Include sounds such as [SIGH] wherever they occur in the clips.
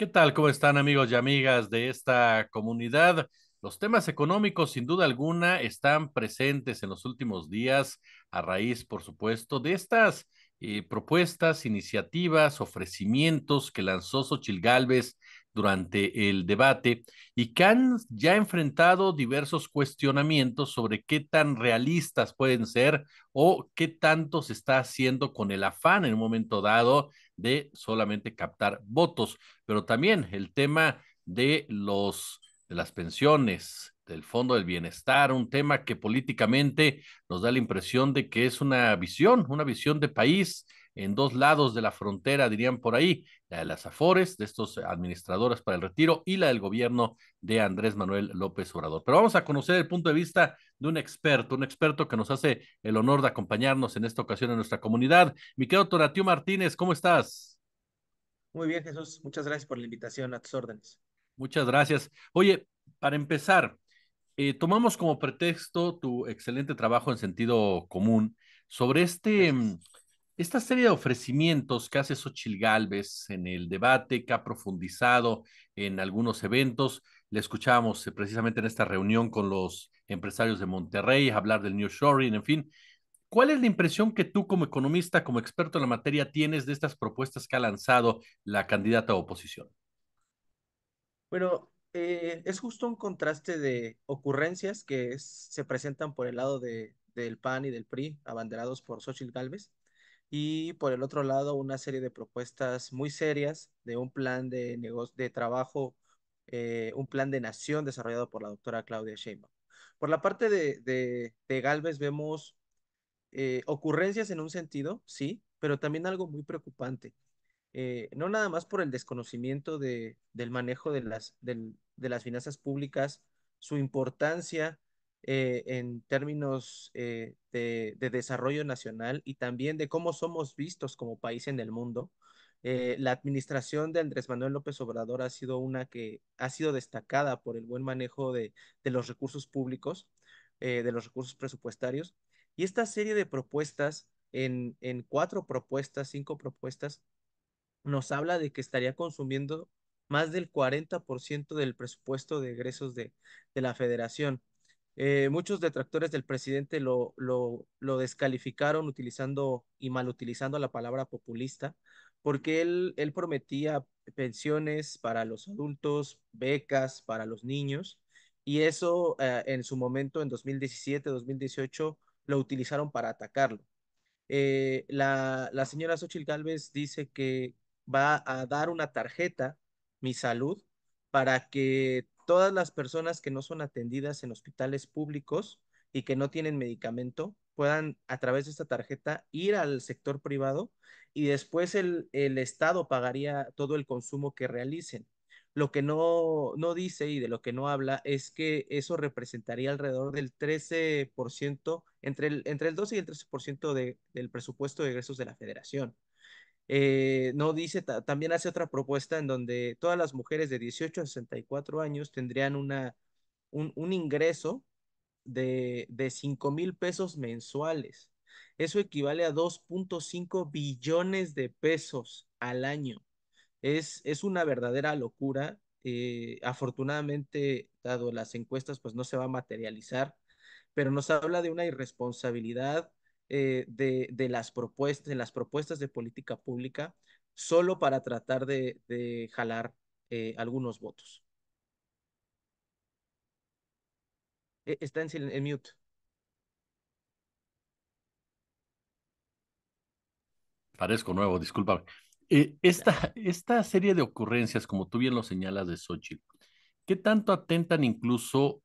¿Qué tal? ¿Cómo están amigos y amigas de esta comunidad? Los temas económicos, sin duda alguna, están presentes en los últimos días a raíz, por supuesto, de estas eh, propuestas, iniciativas, ofrecimientos que lanzó Sochil Galvez durante el debate y que han ya enfrentado diversos cuestionamientos sobre qué tan realistas pueden ser o qué tanto se está haciendo con el afán en un momento dado de solamente captar votos, pero también el tema de los de las pensiones, del Fondo del Bienestar, un tema que políticamente nos da la impresión de que es una visión, una visión de país en dos lados de la frontera, dirían por ahí, la de las Afores, de estos administradores para el retiro, y la del gobierno de Andrés Manuel López Obrador. Pero vamos a conocer el punto de vista de un experto, un experto que nos hace el honor de acompañarnos en esta ocasión en nuestra comunidad. Mi querido Martínez, ¿cómo estás? Muy bien, Jesús. Muchas gracias por la invitación a tus órdenes. Muchas gracias. Oye, para empezar, eh, tomamos como pretexto tu excelente trabajo en sentido común sobre este... Esta serie de ofrecimientos que hace Sochil Gálvez en el debate, que ha profundizado en algunos eventos, le escuchábamos eh, precisamente en esta reunión con los empresarios de Monterrey, hablar del New Shoring, en fin. ¿Cuál es la impresión que tú como economista, como experto en la materia, tienes de estas propuestas que ha lanzado la candidata a oposición? Bueno, eh, es justo un contraste de ocurrencias que se presentan por el lado del PAN y del PRI, abanderados por Xochitl Galvez, y por el otro lado una serie de propuestas muy serias de un plan de negocio, de trabajo, eh, un plan de nación desarrollado por la doctora Claudia Sheinbaum. Por la parte de, de, Galvez vemos eh, ocurrencias en un sentido, sí, pero también algo muy preocupante. Eh, no nada más por el desconocimiento del manejo de las, de las finanzas públicas, su importancia eh, en términos eh, de, desarrollo nacional y también de cómo somos vistos como país en el mundo. Eh, la administración de Andrés Manuel López Obrador ha sido una que ha sido destacada por el buen manejo de, los recursos públicos, de los recursos presupuestarios. Y esta serie de propuestas, en, cuatro propuestas, cinco propuestas, nos habla de que estaría consumiendo más del 40% del presupuesto de egresos de, de la federación. Eh, muchos detractores del presidente lo, lo, descalificaron utilizando y mal utilizando la palabra populista, porque él, él prometía pensiones para los adultos, becas para los niños, y eso eh, en su momento, en 2017, 2018, lo utilizaron para atacarlo. Eh, la, la señora Xochitl Gálvez dice que va a dar una tarjeta, Mi Salud, para que todas las personas que no son atendidas en hospitales públicos y que no tienen medicamento puedan a través de esta tarjeta ir al sector privado y después el, Estado pagaría todo el consumo que realicen. Lo que no, dice y de lo que no habla es que eso representaría alrededor del 13%, entre el, entre el 12 y el 13% del presupuesto de egresos de la federación. Eh, no dice, también hace otra propuesta en donde todas las mujeres de 18 a 64 años tendrían una, un, ingreso de, 5 mil pesos mensuales. Eso equivale a 2.5 billones de pesos al año. Es, es una verdadera locura. Eh, afortunadamente, dado las encuestas, pues no se va a materializar, pero nos habla de una irresponsabilidad eh, de, de, las propuestas, de las propuestas de política pública solo para tratar de, de jalar eh, algunos votos. E, está en, mute. Parezco nuevo, discúlpame. Eh, esta, [LAUGHS] esta serie de ocurrencias, como tú bien lo señalas de Sochi ¿qué tanto atentan incluso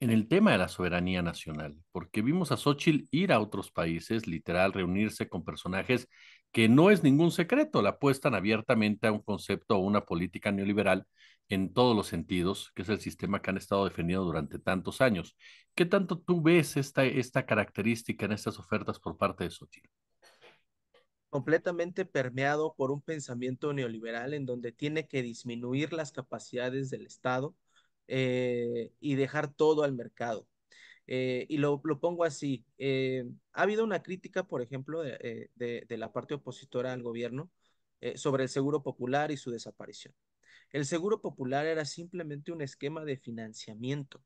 en el tema de la soberanía nacional, porque vimos a Xochitl ir a otros países, literal, reunirse con personajes que no es ningún secreto, la apuestan abiertamente a un concepto o una política neoliberal en todos los sentidos, que es el sistema que han estado defendiendo durante tantos años. ¿Qué tanto tú ves esta, esta característica en estas ofertas por parte de Xochitl? completamente permeado por un pensamiento neoliberal en donde tiene que disminuir las capacidades del Estado, eh, y dejar todo al mercado. Eh, y lo, pongo así, eh, ha habido una crítica, por ejemplo, de, de la parte opositora al gobierno sobre el Seguro Popular y su desaparición. El Seguro Popular era simplemente un esquema de financiamiento.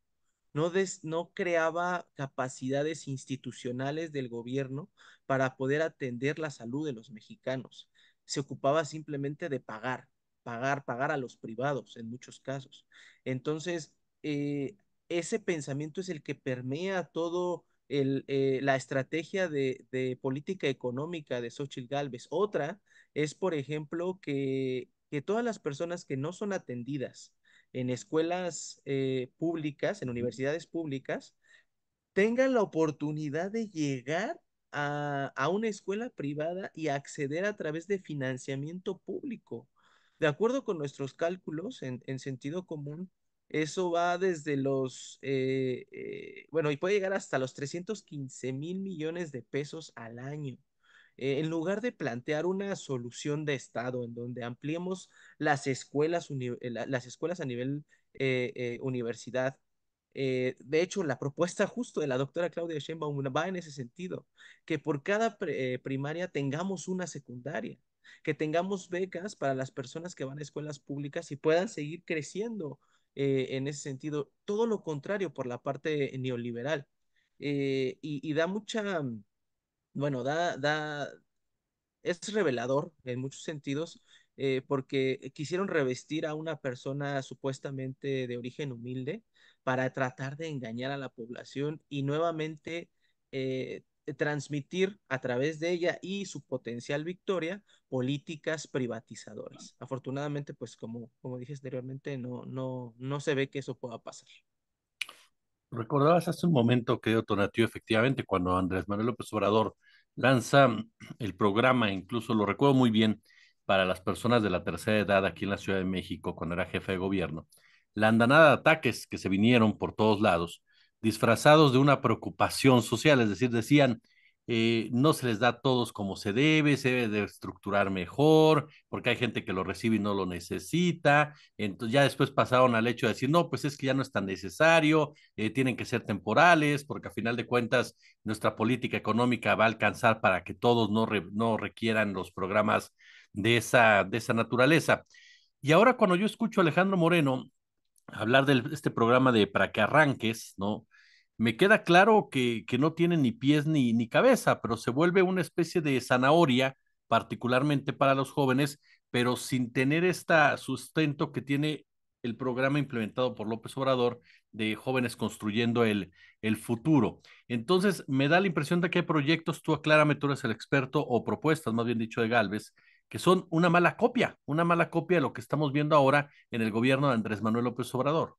No, no, creaba capacidades institucionales del gobierno para poder atender la salud de los mexicanos. Se ocupaba simplemente de pagar pagar, pagar a los privados en muchos casos. Entonces, eh, ese pensamiento es el que permea todo eh, la estrategia de, política económica de Xochitl Galvez. Otra es, por ejemplo, que, que todas las personas que no son atendidas en escuelas eh, públicas, en universidades públicas, tengan la oportunidad de llegar a, una escuela privada y acceder a través de financiamiento público. De acuerdo con nuestros cálculos en, sentido común, eso va desde los, eh, eh, bueno, y puede llegar hasta los 315 mil millones de pesos al año. Eh, en lugar de plantear una solución de Estado en donde ampliemos las escuelas, las escuelas a nivel universidad, de hecho, la propuesta justo de la doctora Claudia Sheinbaum va en ese sentido, que por cada primaria tengamos una secundaria que tengamos becas para las personas que van a escuelas públicas y puedan seguir creciendo eh, en ese sentido. Todo lo contrario por la parte neoliberal. Eh, y, da mucha, mm, bueno, da, da, es revelador en muchos sentidos eh, porque quisieron revestir a una persona supuestamente de origen humilde para tratar de engañar a la población y nuevamente eh, transmitir a través de ella y su potencial victoria políticas privatizadoras. Afortunadamente, pues como, como dije anteriormente, no, no, no se ve que eso pueda pasar. Recordabas hace un momento, que que Tonatiu, efectivamente, cuando Andrés Manuel López Obrador lanza mm, el programa, incluso lo recuerdo muy bien, para las personas de la tercera edad aquí en la Ciudad de México, cuando era jefe de gobierno, la andanada de ataques que se vinieron por todos lados, disfrazados de una preocupación social, es decir, decían, eh, no se les da a todos como se debe, se debe de estructurar mejor, porque hay gente que lo recibe y no lo necesita. Entonces ya después pasaron al hecho de decir, no, pues es que ya no es tan necesario, eh, tienen que ser temporales, porque a final de cuentas nuestra política económica va a alcanzar para que todos no, no requieran los programas de esa, de esa naturaleza. Y ahora cuando yo escucho a Alejandro Moreno hablar de este programa de Para que arranques, ¿no? me queda claro que, no tiene ni pies ni, ni cabeza, pero se vuelve una especie de zanahoria, particularmente para los jóvenes, pero sin tener este sustento que tiene el programa implementado por López Obrador de jóvenes construyendo el, el futuro. Entonces, me da la impresión de que hay proyectos, tú aclárame, tú eres el experto, o propuestas, más bien dicho, de Galvez, que son una mala copia, una mala copia de lo que estamos viendo ahora en el gobierno de Andrés Manuel López Obrador.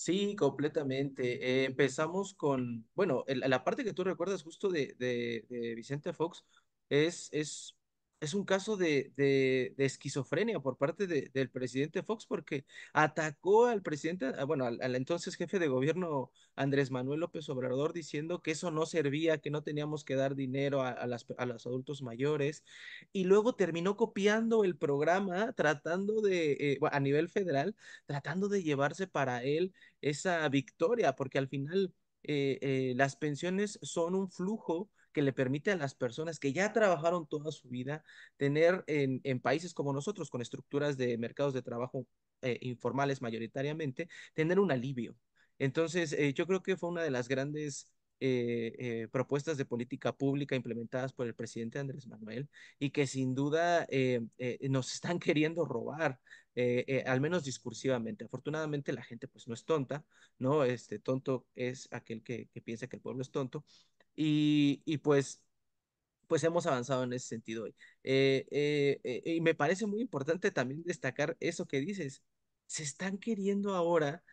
Sí, completamente. Eh, empezamos con, bueno, la parte que tú recuerdas justo de, de Vicente Fox es, es es un caso de, esquizofrenia por parte del presidente Fox porque atacó al presidente, ah, bueno, al, entonces jefe de gobierno Andrés Manuel López Obrador diciendo que eso no servía, que no teníamos que dar dinero a, los adultos mayores y luego terminó copiando el programa tratando de, eh, a nivel federal, tratando de llevarse para él esa victoria porque al final... Eh, eh, las pensiones son un flujo que le permite a las personas que ya trabajaron toda su vida tener en, países como nosotros, con estructuras de mercados de trabajo eh, informales mayoritariamente, tener un alivio. Entonces, eh, yo creo que fue una de las grandes eh, propuestas de política pública implementadas por el presidente Andrés Manuel y que sin duda nos están [LAUGHS] queriendo robar, al menos discursivamente. Afortunadamente la gente pues no es tonta, ¿no? Este tonto es aquel que, que piensa que el pueblo es tonto y, pues pues hemos avanzado en ese sentido hoy. Eh, eh, eh, y me parece muy importante también destacar eso que dices. Se están queriendo ahora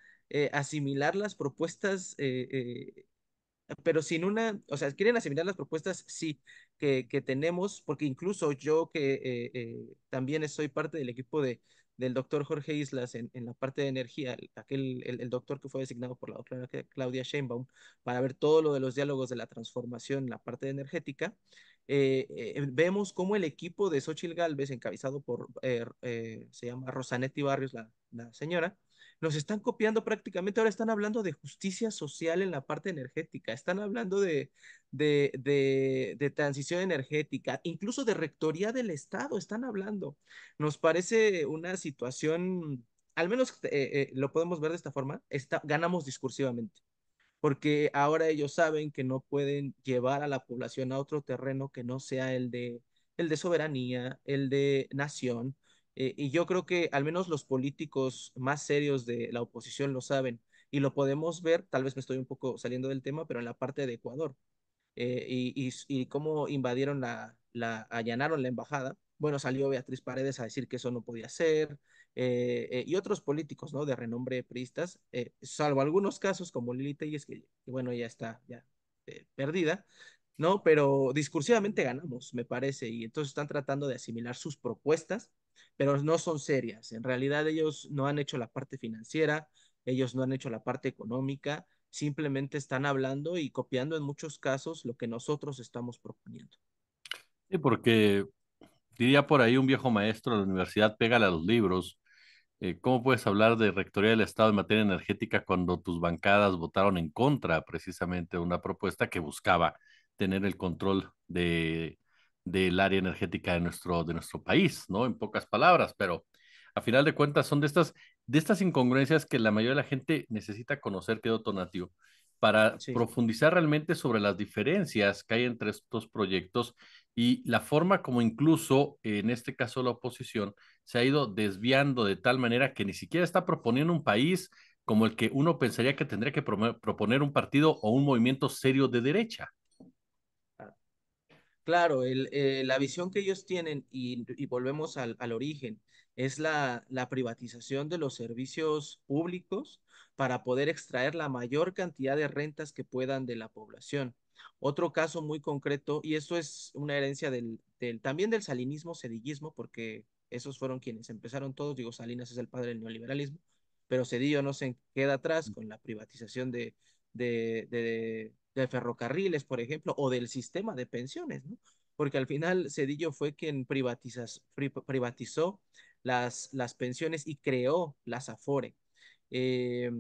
asimilar las propuestas, pero sin una, o sea, quieren asimilar las propuestas, sí, que, que tenemos, porque incluso yo que también soy parte del equipo de, del doctor Jorge Islas en, la parte de energía, aquel, el, doctor que fue designado por la doctora Claudia Sheinbaum, para ver todo lo de los diálogos de la transformación en la parte energética, eh, eh, eh, vemos cómo el equipo de Xochil Galvez encabezado por, se llama Rosanetti Barrios, la señora, nos están copiando prácticamente, ahora están hablando de justicia social en la parte energética, están hablando de, de, transición energética, incluso de rectoría del Estado, están hablando. Nos parece una situación, al menos eh, eh, lo podemos ver de esta forma, ganamos discursivamente porque ahora ellos saben que no pueden llevar a la población a otro terreno que no sea el de, el de soberanía, el de nación, eh, y yo creo que al menos los políticos más serios de la oposición lo saben y lo podemos ver, tal vez me estoy un poco saliendo del tema, pero en la parte de Ecuador eh, y, y, cómo invadieron la, la, allanaron la embajada. Bueno, salió Beatriz Paredes a decir que eso no podía ser eh, y otros políticos, ¿no? De renombre priistas, salvo algunos casos como Lili y es que bueno, ya está, ya perdida, ¿no? Pero discursivamente ganamos, me parece, y entonces están tratando de asimilar sus propuestas pero no son serias. En realidad ellos no han hecho la parte financiera, ellos no han hecho la parte económica, simplemente están hablando y copiando en muchos casos lo que nosotros estamos proponiendo. Sí, porque diría por ahí un viejo maestro de la universidad, pégale a los libros. Eh, ¿Cómo puedes hablar de Rectoría del Estado en materia energética cuando tus bancadas votaron en contra precisamente de una propuesta que buscaba tener el control de del área energética de nuestro, de nuestro país, ¿no? En pocas palabras, pero a final de cuentas son de estas, de estas incongruencias que la mayoría de la gente necesita conocer, quedó Tonatio, para profundizar realmente sobre las diferencias que hay entre estos proyectos y la forma como incluso, en este caso la oposición, se ha ido desviando de tal manera que ni siquiera está proponiendo un país como el que uno pensaría que tendría que proponer un partido o un movimiento serio de derecha. Claro, eh, la visión que ellos tienen, y, volvemos al, origen, es la, privatización de los servicios públicos para poder extraer la mayor cantidad de rentas que puedan de la población. Otro caso muy concreto, y esto es una herencia también del salinismo, cedillismo, porque esos fueron quienes empezaron todos, digo, Salinas es el padre del neoliberalismo, pero Cedillo no se queda atrás con la privatización de, de ferrocarriles, por ejemplo, o del sistema de pensiones, ¿no? Porque al final Cedillo fue quien privatizó las, pensiones y creó las AFORE. Eh,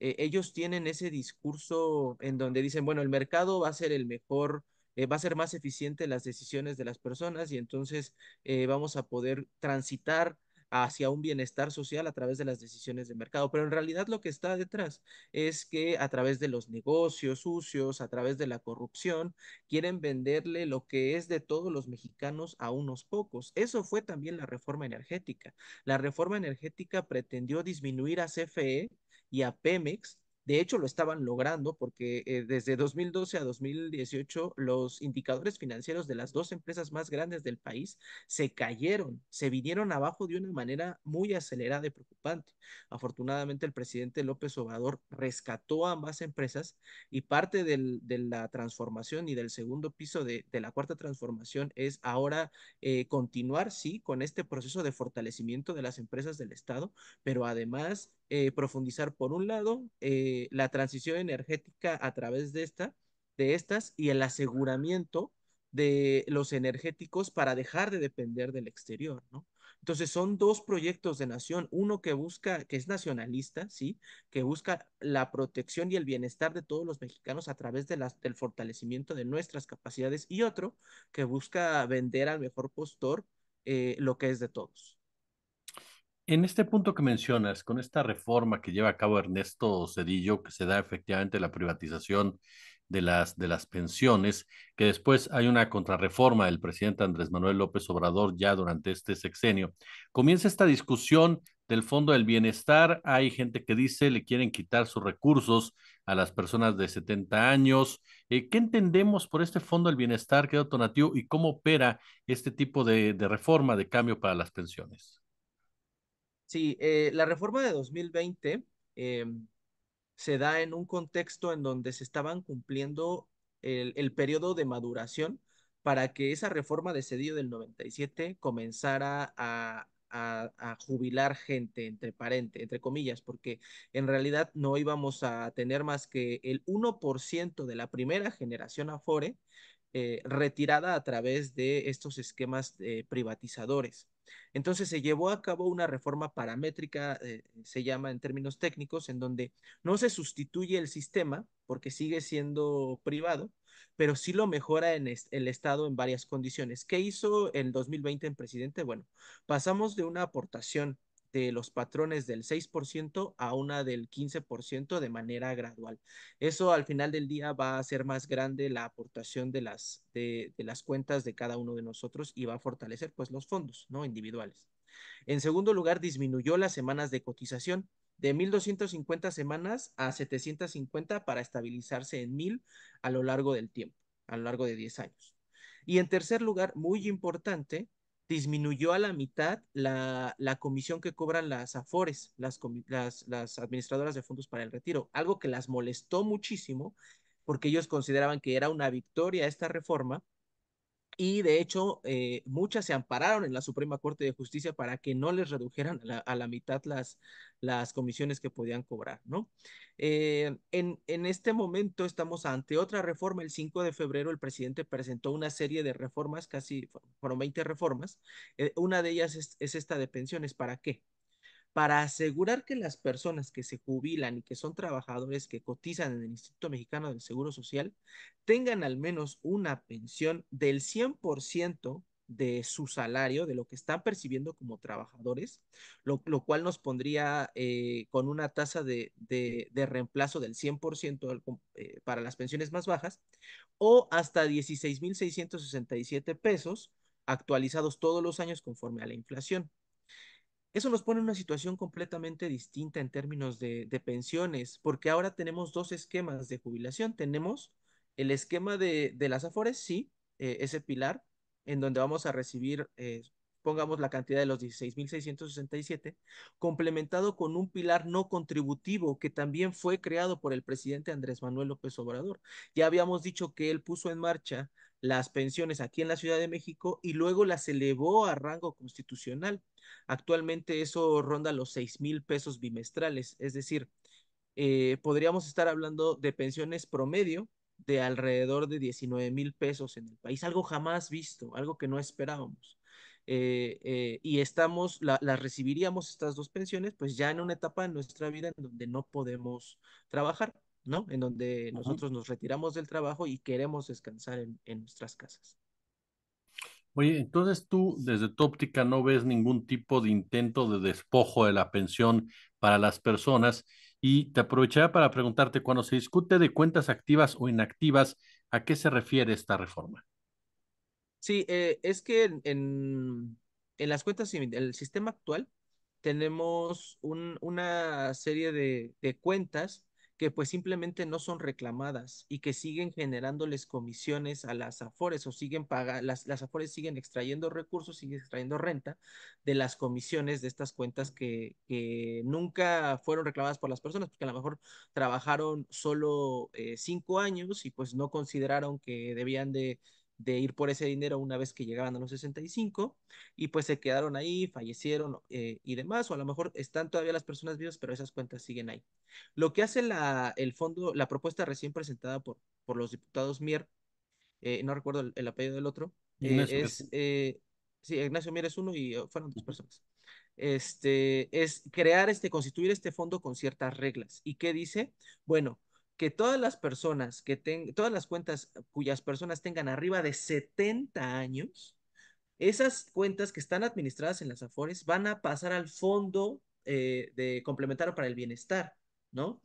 e-, ellos tienen ese discurso en donde dicen, bueno, el mercado va a ser el mejor, eh, va a ser más eficiente las decisiones de las personas y entonces eh, vamos a poder transitar hacia un bienestar social a través de las decisiones de mercado. Pero en realidad lo que está detrás es que a través de los negocios sucios, a través de la corrupción, quieren venderle lo que es de todos los mexicanos a unos pocos. Eso fue también la reforma energética. La reforma energética pretendió disminuir a CFE y a Pemex de hecho, lo estaban logrando porque eh, desde 2012 a 2018 los indicadores financieros de las dos empresas más grandes del país se cayeron, se vinieron abajo de una manera muy acelerada y preocupante. Afortunadamente, el presidente López Obrador rescató a ambas empresas y parte de la transformación y del segundo piso de, la cuarta transformación es ahora eh, continuar, sí, con este proceso de fortalecimiento de las empresas del Estado, pero además eh, profundizar por un lado eh, la transición energética a través de esta, de estas y el aseguramiento de los energéticos para dejar de depender del exterior, ¿no? Entonces son dos proyectos de nación, uno que busca, que es nacionalista, ¿sí? Que busca la protección y el bienestar de todos los mexicanos a través de las, del fortalecimiento de nuestras capacidades y otro que busca vender al mejor postor eh, lo que es de todos. En este punto que mencionas, con esta reforma que lleva a cabo Ernesto Cedillo, que se da efectivamente la privatización de las, pensiones, que después hay una contrarreforma del presidente Andrés Manuel López Obrador ya durante este sexenio. Comienza esta discusión del Fondo del Bienestar. Hay gente que dice le quieren quitar sus recursos a las personas de 70 años. Eh, ¿Qué entendemos por este Fondo del Bienestar, es autonativo y cómo opera este tipo de reforma de cambio para las pensiones? Sí, eh, la reforma de 2020 em, se da en un contexto en donde se estaban cumpliendo el, periodo de maduración para que esa reforma de cedido del 97 comenzara a, jubilar gente, entre parentes, entre comillas, porque en realidad no íbamos a tener más que el 1% de la primera generación Afore eh, retirada a través de estos esquemas eh, privatizadores. Entonces se llevó a cabo una reforma paramétrica, eh, se llama en términos técnicos, en donde no se sustituye el sistema porque sigue siendo privado, pero sí lo mejora en el Estado en varias condiciones. ¿Qué hizo en 2020 en presidente? Bueno, pasamos de una aportación de los patrones del 6% a una del 15% de manera gradual. Eso al final del día va a ser más grande la aportación de las, de, las cuentas de cada uno de nosotros y va a fortalecer pues los fondos ¿no? individuales. En segundo lugar, disminuyó las semanas de cotización de 1.250 semanas a 750 para estabilizarse en 1.000 a lo largo del tiempo, a lo largo de 10 años. Y en tercer lugar, muy importante, disminuyó a la mitad la, la comisión que cobran las AFORES, las, las, las administradoras de fondos para el retiro, algo que las molestó muchísimo porque ellos consideraban que era una victoria esta reforma y de hecho eh, muchas se ampararon en la Suprema Corte de Justicia para que no les redujeran a la, mitad las, las comisiones que podían cobrar, ¿no? Eh, en, este momento estamos ante otra reforma. El 5 de febrero el presidente presentó una serie de reformas, casi fueron 20 reformas. Eh, una de ellas es esta de pensiones. ¿Para qué? para asegurar que las personas que se jubilan y que son trabajadores que cotizan en el Instituto Mexicano del Seguro Social tengan al menos una pensión del 100% de su salario, de lo que están percibiendo como trabajadores, lo, cual nos pondría eh, con una tasa de, reemplazo del 100% eh, para las pensiones más bajas, o hasta 16.667 pesos actualizados todos los años conforme a la inflación. Eso nos pone en una situación completamente distinta en términos de, pensiones, porque ahora tenemos dos esquemas de jubilación. Tenemos el esquema de, las AFORES, sí, eh, ese pilar, en donde vamos a recibir, eh, pongamos la cantidad de los 16.667, complementado con un pilar no contributivo que también fue creado por el presidente Andrés Manuel López Obrador. Ya habíamos dicho que él puso en marcha las pensiones aquí en la Ciudad de México y luego las elevó a rango constitucional. Actualmente eso ronda los 6 mil pesos bimestrales, es decir, eh, podríamos estar hablando de pensiones promedio de alrededor de 19 mil pesos en el país, algo jamás visto, algo que no esperábamos. Eh, eh, y estamos, las recibiríamos estas dos pensiones, pues ya en una etapa de nuestra vida en donde no podemos trabajar. ¿no? En donde nosotros nos retiramos del trabajo y queremos descansar en, nuestras casas. Oye, entonces tú desde tu óptica no ves ningún tipo de intento de despojo de la pensión para las personas y te aprovecharé para preguntarte, cuando se discute de cuentas activas o inactivas, ¿a qué se refiere esta reforma? Sí, eh, es que en, las cuentas, en el sistema actual, tenemos una serie de, de cuentas que pues simplemente no son reclamadas y que siguen generándoles comisiones a las afores o siguen pagando, las, afores siguen extrayendo recursos, siguen extrayendo renta de las comisiones de estas cuentas que, nunca fueron reclamadas por las personas, porque a lo mejor trabajaron solo eh, cinco años y pues no consideraron que debían de de ir por ese dinero una vez que llegaban a los 65 y pues se quedaron ahí, fallecieron eh, y demás, o a lo mejor están todavía las personas vivas, pero esas cuentas siguen ahí. Lo que hace la, el fondo, la propuesta recién presentada por, por los diputados Mier, eh, no recuerdo el, apellido del otro, eh, es, sí, Ignacio Mier es uno y oh, fueron dos personas. Este, es crear este, constituir este fondo con ciertas reglas. ¿Y qué dice? Bueno, que todas las personas que tengan, todas las cuentas cuyas personas tengan arriba de 70 años, esas cuentas que están administradas en las AFORES van a pasar al fondo eh, de complementario para el bienestar, ¿no?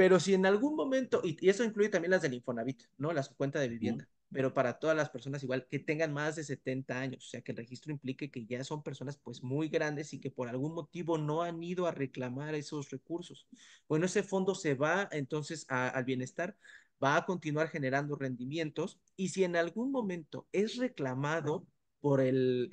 Pero si en algún momento, y, eso incluye también las del Infonavit, ¿no? Las cuentas de vivienda, pero para todas las personas igual que tengan más de 70 años, o sea, que el registro implique que ya son personas pues muy grandes y que por algún motivo no han ido a reclamar esos recursos. Bueno, ese fondo se va entonces al bienestar, va a continuar generando rendimientos y si en algún momento es reclamado, por el,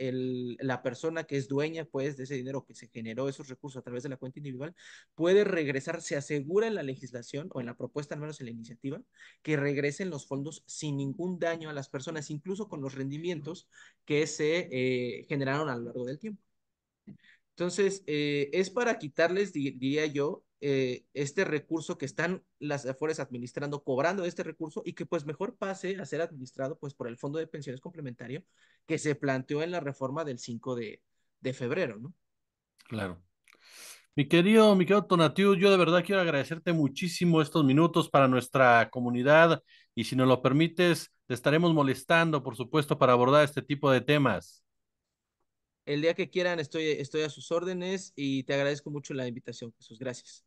la persona que es dueña pues, de ese dinero que se generó, esos recursos a través de la cuenta individual, puede regresar, se asegura en la legislación o en la propuesta, al menos en la iniciativa, que regresen los fondos sin ningún daño a las personas, incluso con los rendimientos que se eh, generaron a lo largo del tiempo. Entonces, eh, es para quitarles, diría yo, eh, este recurso que están las afueras administrando, cobrando este recurso y que pues mejor pase a ser administrado pues por el Fondo de Pensiones Complementario que se planteó en la reforma del 5 de, de febrero, ¿no? Claro. Mi querido, mi querido Tonatiu, yo de verdad quiero agradecerte muchísimo estos minutos para nuestra comunidad y si nos lo permites, te estaremos molestando, por supuesto, para abordar este tipo de temas. El día que quieran, estoy, estoy a sus órdenes y te agradezco mucho la invitación, Jesús. Gracias.